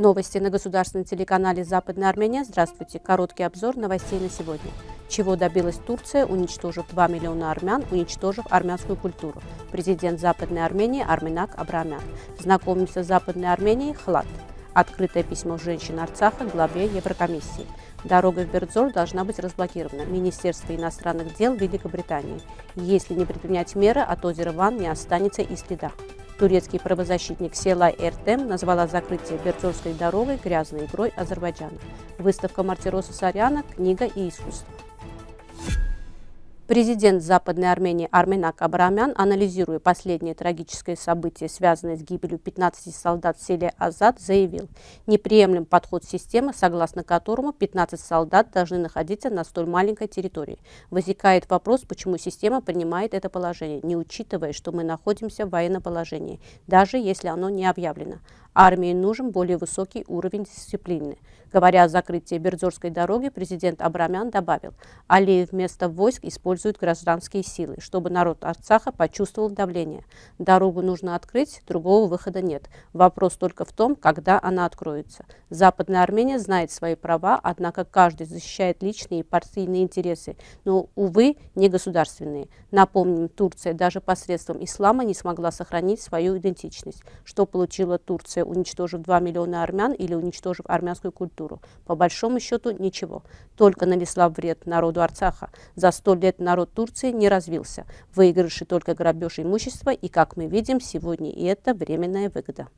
Новости на государственном телеканале «Западная Армения». Здравствуйте. Короткий обзор новостей на сегодня. Чего добилась Турция, уничтожив 2 миллиона армян, уничтожив армянскую культуру? Президент Западной Армении Арминак Абрамян. Знакомимся с Западной Арменией «Хлад». Открытое письмо женщин Арцаха главе Еврокомиссии. Дорога в Бердзор должна быть разблокирована. Министерство иностранных дел Великобритании. Если не предпринять меры, от озера Ван не останется и следа. Турецкий правозащитник Села Эртем назвала закрытие Берцовской дороги грязной игрой Азербайджана. Выставка Мартироса Саряна «Книга и искусство». Президент Западной Армении Арменак Абрамян, анализируя последнее трагическое событие, связанное с гибелью 15 солдат в селе Азад, заявил, неприемлем подход системы, согласно которому 15 солдат должны находиться на столь маленькой территории. Возникает вопрос, почему система принимает это положение, не учитывая, что мы находимся в военном положении, даже если оно не объявлено. Армии нужен более высокий уровень дисциплины. Говоря о закрытии Бердзорской дороги, президент Абрамян добавил, Алиев вместо войск используют гражданские силы, чтобы народ Арцаха почувствовал давление. Дорогу нужно открыть, другого выхода нет. Вопрос только в том, когда она откроется. Западная Армения знает свои права, однако каждый защищает личные и партийные интересы, но, увы, не государственные. Напомним, Турция даже посредством ислама не смогла сохранить свою идентичность, что получила Турция уничтожив 2 миллиона армян или уничтожив армянскую культуру. По большому счету ничего. Только нанесла вред народу Арцаха. За сто лет народ Турции не развился. Выигрыши только грабеж имущества, и, как мы видим, сегодня и это временная выгода.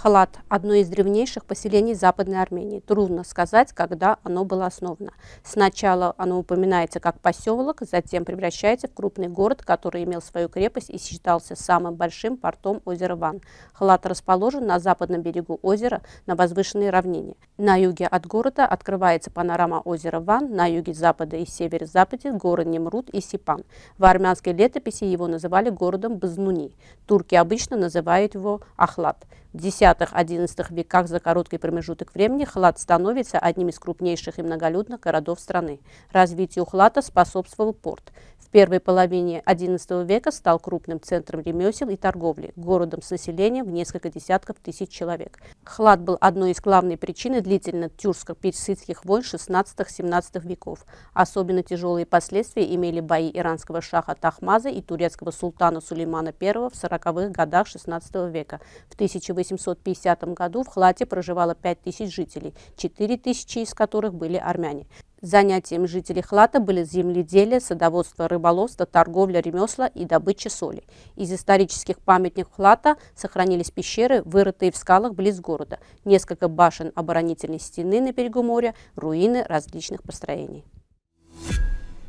Халат – одно из древнейших поселений Западной Армении. Трудно сказать, когда оно было основано. Сначала оно упоминается как поселок, затем превращается в крупный город, который имел свою крепость и считался самым большим портом озера Ван. Халат расположен на западном берегу озера на возвышенной равнине. На юге от города открывается панорама озера Ван, на юге запада и севере западе горы Немрут и Сипан. В армянской летописи его называли городом Базнуни. Турки обычно называют его Ахлат. X-XI веках за короткий промежуток времени Хлад становится одним из крупнейших и многолюдных городов страны. Развитию Хлата способствовал порт. В первой половине XI века стал крупным центром ремесел и торговли, городом с населением в несколько десятков тысяч человек. Хлад был одной из главной причин длительно тюркско-персидских войн XVI-XVII веков. Особенно тяжелые последствия имели бои иранского шаха Тахмаза и турецкого султана Сулеймана I в 40-х годах XVI века. В 1850 году в Хлате проживало 5 тысяч жителей, 4 тысячи из которых были армяне. Занятием жителей Хлата были земледелие, садоводство, рыболовство, торговля, ремесла и добыча соли. Из исторических памятников Хлата сохранились пещеры, вырытые в скалах близ города, несколько башен оборонительной стены на берегу моря, руины различных построений.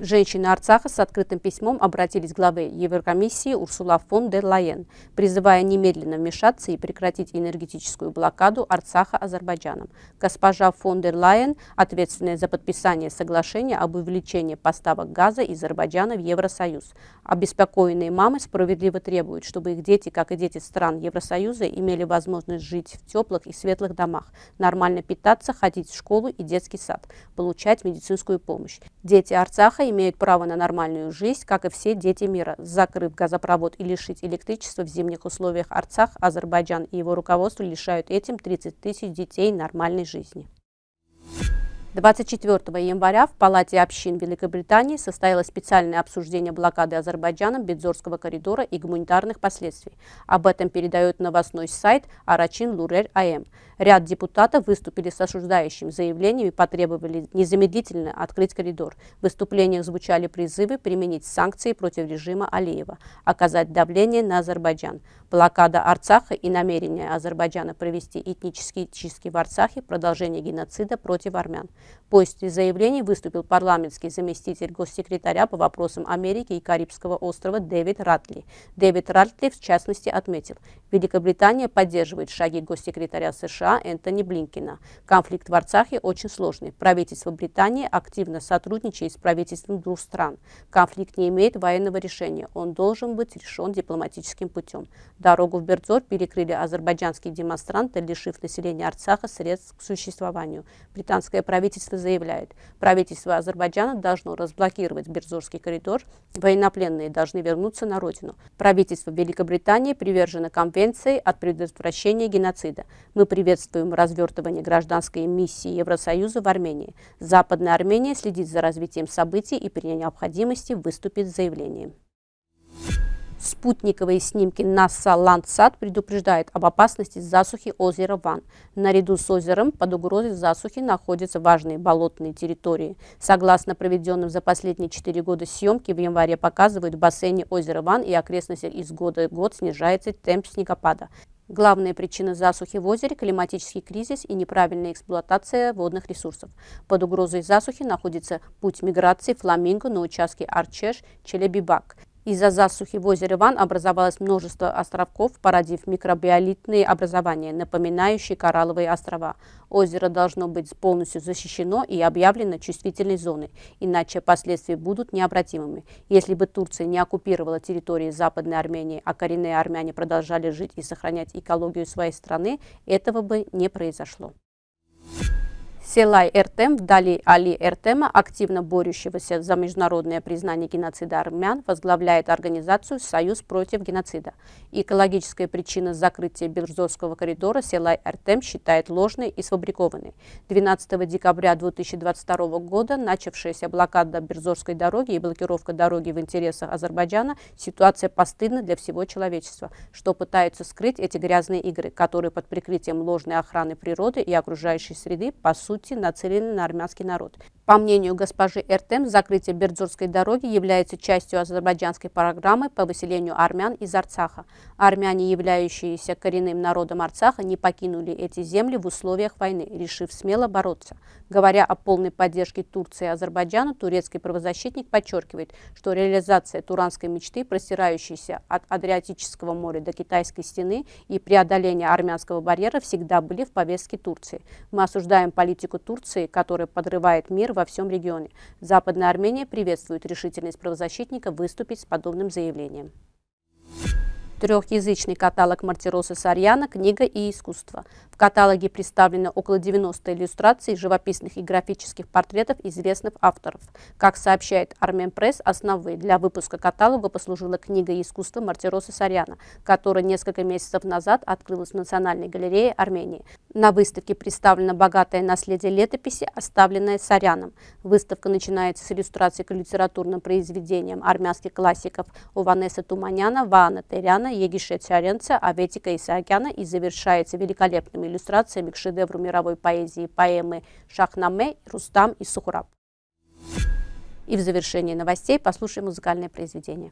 Женщины Арцаха с открытым письмом обратились к главе Еврокомиссии Урсула фон дер Лайен, призывая немедленно вмешаться и прекратить энергетическую блокаду Арцаха Азербайджаном. Госпожа фон дер Лайен, ответственная за подписание соглашения об увеличении поставок газа из Азербайджана в Евросоюз. Обеспокоенные мамы справедливо требуют, чтобы их дети, как и дети стран Евросоюза, имели возможность жить в теплых и светлых домах, нормально питаться, ходить в школу и детский сад, получать медицинскую помощь. Дети Арцаха имеют право на нормальную жизнь, как и все дети мира. Закрыв газопровод и лишить электричества в зимних условиях Арцах, Азербайджан и его руководство лишают этим 30 тысяч детей нормальной жизни. 24 января в Палате общин Великобритании состоялось специальное обсуждение блокады Азербайджаном Бедзорского коридора и гуманитарных последствий. Об этом передает новостной сайт Арачин Лурель АМ. Ряд депутатов выступили с осуждающим заявлением и потребовали незамедлительно открыть коридор. В выступлениях звучали призывы применить санкции против режима Алиева, оказать давление на Азербайджан. Блокада Арцаха и намерение Азербайджана провести этнические чистки в Арцахе – продолжение геноцида против армян. После заявления выступил парламентский заместитель госсекретаря по вопросам Америки и Карибского острова Дэвид Ратли. Дэвид Ратли, в частности, отметил, Великобритания поддерживает шаги госсекретаря США Энтони Блинкина. Конфликт в Арцахе очень сложный. Правительство Британии активно сотрудничает с правительством двух стран. Конфликт не имеет военного решения. Он должен быть решен дипломатическим путем. Дорогу в Бердзор перекрыли азербайджанские демонстранты, лишив населения Арцаха средств к существованию. Британское правительство заявляет, правительство Азербайджана должно разблокировать Бердзорский коридор, военнопленные должны вернуться на родину. Правительство Великобритании привержено конвенции от предотвращения геноцида. Мы приветствуем развертывание гражданской миссии Евросоюза в Армении. Западная Армения следит за развитием событий и при необходимости выступит с заявлением. Спутниковые снимки НАСА Ландсат предупреждают об опасности засухи озера Ван. Наряду с озером под угрозой засухи находятся важные болотные территории. Согласно проведенным за последние четыре года съемки, в январе показывают в бассейне озера Ван и окрестностях из года в год снижается темп снегопада. Главная причина засухи в озере – климатический кризис и неправильная эксплуатация водных ресурсов. Под угрозой засухи находится путь миграции фламинго на участке Арчеш-Челебибак – из-за засухи в озере Ван образовалось множество островков, породив микробиолитные образования, напоминающие коралловые острова. Озеро должно быть полностью защищено и объявлено чувствительной зоной, иначе последствия будут необратимыми. Если бы Турция не оккупировала территории Западной Армении, а коренные армяне продолжали жить и сохранять экологию своей страны, этого бы не произошло. Селай Эртем, вдали Али Эртема, активно борющегося за международное признание геноцида армян, возглавляет организацию «Союз против геноцида». Экологическая причина закрытия Берзовского коридора Селай Эртем считает ложной и сфабрикованной. 12 декабря 2022 года начавшаяся блокада Берзовской дороги и блокировка дороги в интересах Азербайджана – ситуация постыдна для всего человечества, что пытаются скрыть эти грязные игры, которые под прикрытием ложной охраны природы и окружающей среды, по сути, Конституции нацелены на армянский народ. По мнению госпожи Эртем, закрытие Бердзурской дороги является частью азербайджанской программы по выселению армян из Арцаха. Армяне, являющиеся коренным народом Арцаха, не покинули эти земли в условиях войны, решив смело бороться. Говоря о полной поддержке Турции и Азербайджану, турецкий правозащитник подчеркивает, что реализация туранской мечты, простирающейся от Адриатического моря до Китайской стены и преодоление армянского барьера всегда были в повестке Турции. Мы осуждаем политику Турции, которая подрывает мир в во всем регионе. Западная Армения приветствует решительность правозащитника выступить с подобным заявлением. Трехязычный каталог Мартироса Сарьяна «Книга и искусство» каталоге представлено около 90 иллюстраций живописных и графических портретов известных авторов. Как сообщает Армен Пресс, основой для выпуска каталога послужила книга искусства Мартироса Саряна, которая несколько месяцев назад открылась в Национальной галерее Армении. На выставке представлено богатое наследие летописи, оставленное Саряном. Выставка начинается с иллюстраций к литературным произведениям армянских классиков Уванеса Туманяна, Ваана Теряна, Егише Царенца, Аветика Исаакяна и завершается великолепными иллюстрациями к шедевру мировой поэзии поэмы «Шахнаме», «Рустам» и «Сухураб». И в завершении новостей послушаем музыкальное произведение.